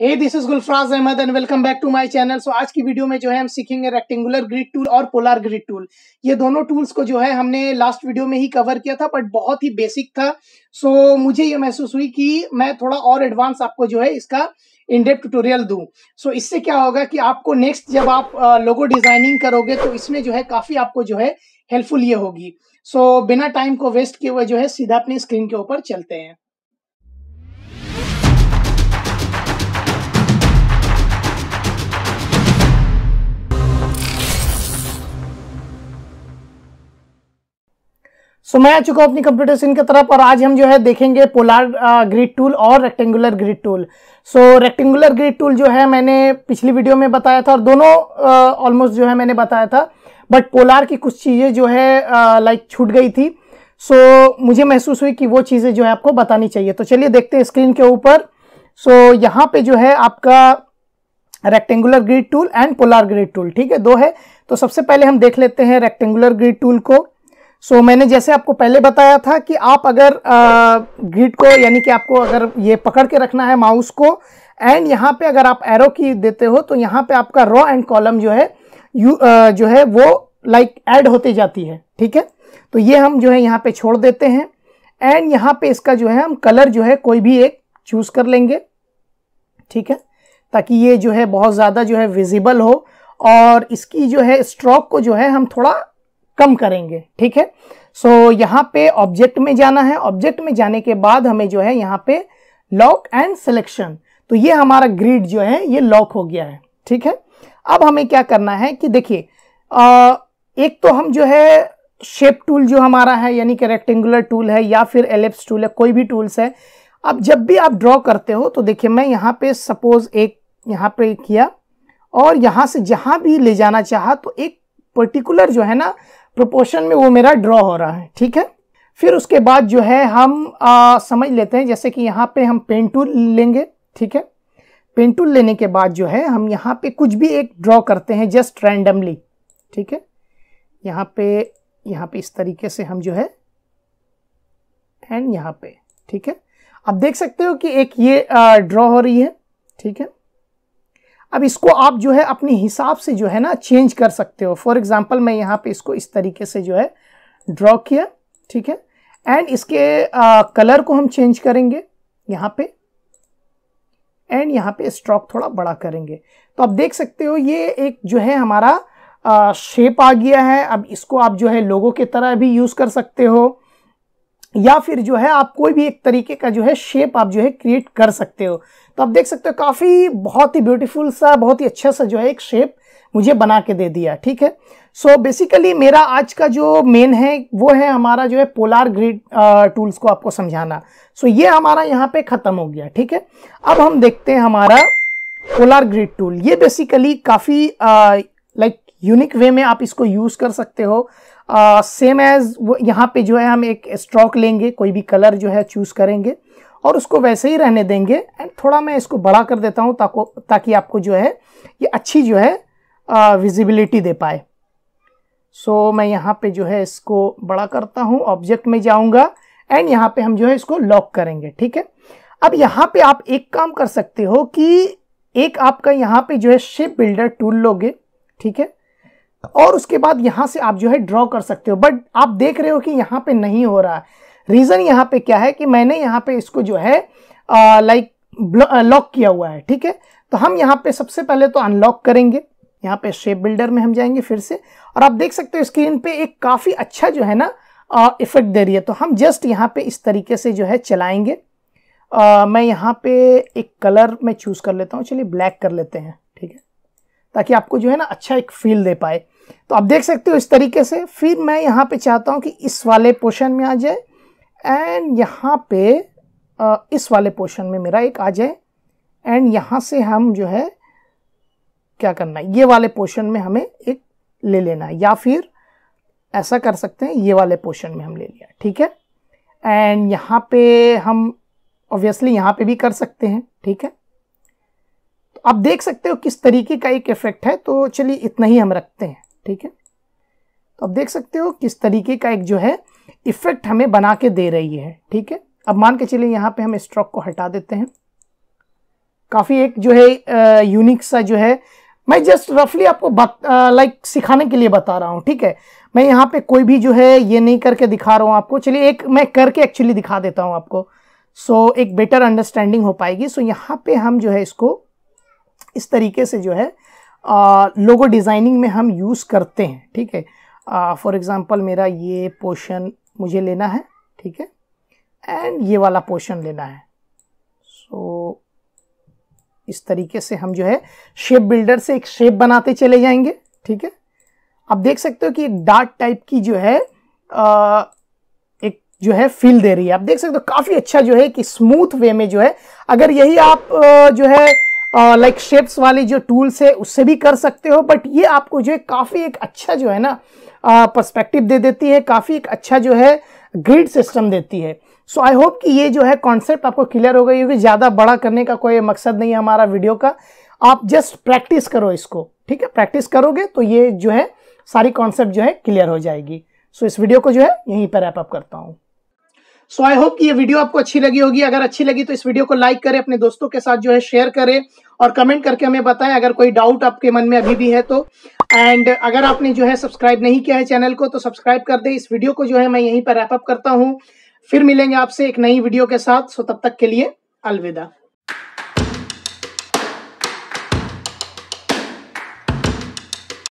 hey this is Gulfaraz Ahmad and welcome back to my channel so आज की video में जो है हम सीखेंगे रेक्टेंगुलर ग्रिड टूल और पोलर ग्रिड टूल ये दोनों टूल्स को जो है हमने लास्ट वीडियो में ही कवर किया था बट बहुत ही बेसिक था सो so, मुझे ये महसूस हुई कि मैं थोड़ा और एडवांस आपको जो है इसका इनडेप ट्यूटोरियल दूँ सो so, इससे क्या होगा कि आपको नेक्स्ट जब आप लोगो डिजाइनिंग करोगे तो इसमें जो है काफी आपको जो है हेल्पफुल ये होगी सो so, बिना टाइम को वेस्ट किए हुए जो है सीधा अपनी स्क्रीन के ऊपर चलते हैं सो मैं आ चुका हूँ अपनी कंप्यूटर स्क्रीन की तरफ और आज हम जो है देखेंगे पोलार ग्रिड टूल और rectangular grid tool so rectangular grid tool जो है मैंने पिछली वीडियो में बताया था और दोनों ऑलमोस्ट जो है मैंने बताया था बट पोलार की कुछ चीज़ें जो है लाइक छूट गई थी सो so, मुझे महसूस हुई कि वो चीज़ें जो है आपको बतानी चाहिए तो चलिए देखते हैं स्क्रीन के ऊपर सो so, यहाँ पे जो है आपका rectangular grid tool and polar grid tool ठीक है दो है तो सबसे पहले हम देख लेते हैं रेक्टेंगुलर ग्रिड टूल को सो so, मैंने जैसे आपको पहले बताया था कि आप अगर ग्रिड को यानी कि आपको अगर ये पकड़ के रखना है माउस को एंड यहाँ पे अगर आप एरो की देते हो तो यहाँ पे आपका रॉ एंड कॉलम जो है यू आ, जो है वो लाइक like, ऐड होती जाती है ठीक है तो ये हम जो है यहाँ पे छोड़ देते हैं एंड यहाँ पे इसका जो है हम कलर जो है कोई भी एक चूज़ कर लेंगे ठीक है ताकि ये जो है बहुत ज़्यादा जो है विजिबल हो और इसकी जो है स्ट्रोक को जो है हम थोड़ा कम करेंगे ठीक है सो so, यहाँ पे ऑब्जेक्ट में जाना है ऑब्जेक्ट में जाने के बाद हमें जो है यहाँ पे लॉक एंड सिलेक्शन तो ये हमारा ग्रिड जो है ये लॉक हो गया है ठीक है अब हमें क्या करना है कि देखिए एक तो हम जो है शेप टूल जो हमारा है यानी कि रेक्टेंगुलर टूल है या फिर एलिप्स टूल है कोई भी टूल्स है अब जब भी आप ड्रॉ करते हो तो देखिए मैं यहाँ पे सपोज एक यहाँ पे किया और यहाँ से जहाँ भी ले जाना चाहा तो एक पर्टिकुलर जो है ना प्रोपोर्शन में वो मेरा ड्रॉ हो रहा है ठीक है फिर उसके बाद जो है हम आ, समझ लेते हैं जैसे कि यहाँ पे हम पेन टूल लेंगे ठीक है पेन टूल लेने के बाद जो है हम यहाँ पे कुछ भी एक ड्रॉ करते हैं जस्ट रैंडमली ठीक है यहाँ पे यहाँ पे इस तरीके से हम जो है एंड यहाँ पे ठीक है आप देख सकते हो कि एक ये ड्रॉ हो रही है ठीक है अब इसको आप जो है अपने हिसाब से जो है ना चेंज कर सकते हो फॉर एग्जाम्पल मैं यहाँ पे इसको इस तरीके से जो है ड्रॉ किया ठीक है एंड इसके आ, कलर को हम चेंज करेंगे यहाँ पे एंड यहाँ पे स्ट्रोक थोड़ा बड़ा करेंगे तो आप देख सकते हो ये एक जो है हमारा शेप आ गया है अब इसको आप जो है लोगों की तरह भी यूज़ कर सकते हो या फिर जो है आप कोई भी एक तरीके का जो है शेप आप जो है क्रिएट कर सकते हो तो आप देख सकते हो काफ़ी बहुत ही ब्यूटीफुल सा बहुत ही अच्छा सा जो है एक शेप मुझे बना के दे दिया ठीक है सो so बेसिकली मेरा आज का जो मेन है वो है हमारा जो है पोलार ग्रिड टूल्स को आपको समझाना सो so ये हमारा यहाँ पे ख़त्म हो गया ठीक है अब हम देखते हैं हमारा पोलार ग्रिड टूल ये बेसिकली काफ़ी लाइक यूनिक वे में आप इसको यूज़ कर सकते हो सेम एज यहाँ पे जो है हम एक स्ट्रोक लेंगे कोई भी कलर जो है चूज़ करेंगे और उसको वैसे ही रहने देंगे एंड थोड़ा मैं इसको बड़ा कर देता हूँ ताको ताकि आपको जो है ये अच्छी जो है विजिबिलिटी दे पाए सो so, मैं यहाँ पे जो है इसको बड़ा करता हूँ ऑब्जेक्ट में जाऊँगा एंड यहाँ पे हम जो है इसको लॉक करेंगे ठीक है अब यहाँ पे आप एक काम कर सकते हो कि एक आपका यहाँ पे जो है शेप बिल्डर टूल लोगे ठीक है और उसके बाद यहाँ से आप जो है ड्रॉ कर सकते हो बट आप देख रहे हो कि यहाँ पे नहीं हो रहा है रीज़न यहाँ पे क्या है कि मैंने यहाँ पे इसको जो है लाइक लॉक किया हुआ है ठीक है तो हम यहाँ पे सबसे पहले तो अनलॉक करेंगे यहाँ पे शेप बिल्डर में हम जाएंगे फिर से और आप देख सकते हो स्क्रीन पे एक काफ़ी अच्छा जो है ना इफ़ेक्ट दे रही है तो हम जस्ट यहाँ पे इस तरीके से जो है चलाएँगे मैं यहाँ पर एक कलर मैं चूज़ कर लेता हूँ चलिए ब्लैक कर लेते हैं ठीक है ताकि आपको जो है ना अच्छा एक फील दे पाए तो आप देख सकते हो इस तरीके से फिर मैं यहाँ पे चाहता हूँ कि इस वाले पोर्शन में आ जाए एंड यहाँ पे इस वाले पोर्शन में मेरा एक आ जाए एंड यहाँ से हम जो है क्या करना है ये वाले पोर्शन में हमें एक ले लेना है या फिर ऐसा कर सकते हैं ये वाले पोर्शन में हम ले लिया ठीक है एंड यहाँ पे हम ऑब्वियसली यहाँ पे भी कर सकते हैं ठीक है तो आप देख सकते हो किस तरीके का एक इफेक्ट है तो चलिए इतना ही हम रखते हैं ठीक है तो अब देख सकते हो किस तरीके का एक जो है इफेक्ट हमें बना के दे रही है ठीक है अब मान के चलिए यहाँ पे हम स्ट्रोक को हटा देते हैं काफ़ी एक जो है यूनिक सा जो है मैं जस्ट रफली आपको लाइक सिखाने के लिए बता रहा हूँ ठीक है मैं यहाँ पे कोई भी जो है ये नहीं करके दिखा रहा हूँ आपको चलिए एक मैं करके एक्चुअली दिखा देता हूँ आपको सो so, एक बेटर अंडरस्टैंडिंग हो पाएगी सो so, यहाँ पे हम जो है इसको इस तरीके से जो है लोगो डिज़ाइनिंग में हम यूज़ करते हैं ठीक है फॉर एग्ज़ाम्पल मेरा ये पोर्शन मुझे लेना है ठीक है एंड ये वाला पोर्शन लेना है सो so, इस तरीके से हम जो है शेप बिल्डर से एक शेप बनाते चले जाएंगे ठीक है आप देख सकते हो कि एक टाइप की जो है आ, एक जो है फील दे रही है आप देख सकते हो काफ़ी अच्छा जो है कि स्मूथ वे में जो है अगर यही आप जो है लाइक शेप्स वाले जो टूल्स है उससे भी कर सकते हो बट ये आपको जो है काफ़ी एक अच्छा जो है ना पर्सपेक्टिव दे देती है काफ़ी एक अच्छा जो है ग्रिड सिस्टम देती है सो आई होप कि ये जो है कॉन्सेप्ट आपको क्लियर हो गई होगी ज़्यादा बड़ा करने का कोई मकसद नहीं है हमारा वीडियो का आप जस्ट प्रैक्टिस करो इसको ठीक है प्रैक्टिस करोगे तो ये जो है सारी कॉन्सेप्ट जो है क्लियर हो जाएगी सो so, इस वीडियो को जो है यहीं पर रैपअप करता हूँ सो आई होप कि ये वीडियो आपको अच्छी लगी होगी अगर अच्छी लगी तो इस वीडियो को लाइक करें अपने दोस्तों के साथ जो है शेयर करें और कमेंट करके हमें बताएं अगर कोई डाउट आपके मन में अभी भी है तो एंड अगर आपने जो है सब्सक्राइब नहीं किया है चैनल को तो सब्सक्राइब कर दे इस वीडियो को जो है मैं यहीं पर रैपअप करता हूँ फिर मिलेंगे आपसे एक नई वीडियो के साथ सो तब तक के लिए अलविदा